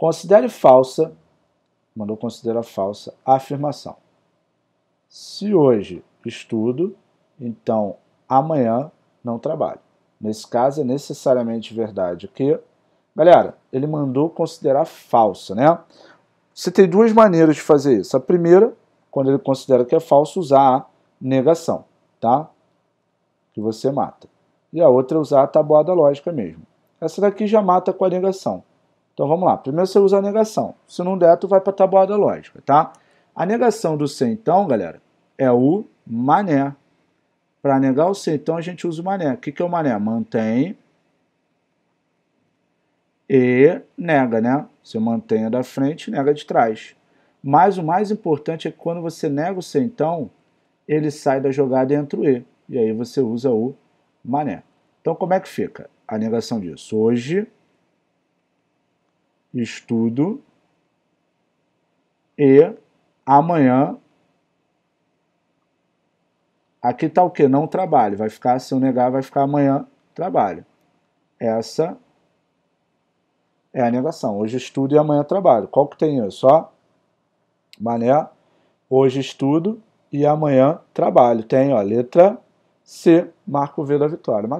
Considere falsa, mandou considerar falsa, a afirmação. Se hoje estudo, então amanhã não trabalho. Nesse caso é necessariamente verdade que, galera, ele mandou considerar falsa, né? Você tem duas maneiras de fazer isso. A primeira, quando ele considera que é falso, usar a negação, tá? Que você mata. E a outra é usar a tabuada lógica mesmo. Essa daqui já mata com a negação. Então vamos lá. Primeiro você usa a negação. Se não der, tu vai para a tabuada lógica, tá? A negação do C, então, galera, é o mané. Para negar o C, então, a gente usa o mané. O que, que é o mané? Mantém e nega, né? Você mantém a da frente e nega de trás. Mas o mais importante é que quando você nega o C, então, ele sai da jogada e entra o E. E aí você usa o mané. Então, como é que fica a negação disso? Hoje estudo e amanhã aqui tá o que não trabalho vai ficar se eu negar vai ficar amanhã trabalho essa é a negação hoje estudo e amanhã trabalho qual que tem isso só mané hoje estudo e amanhã trabalho tem ó letra C marco V da vitória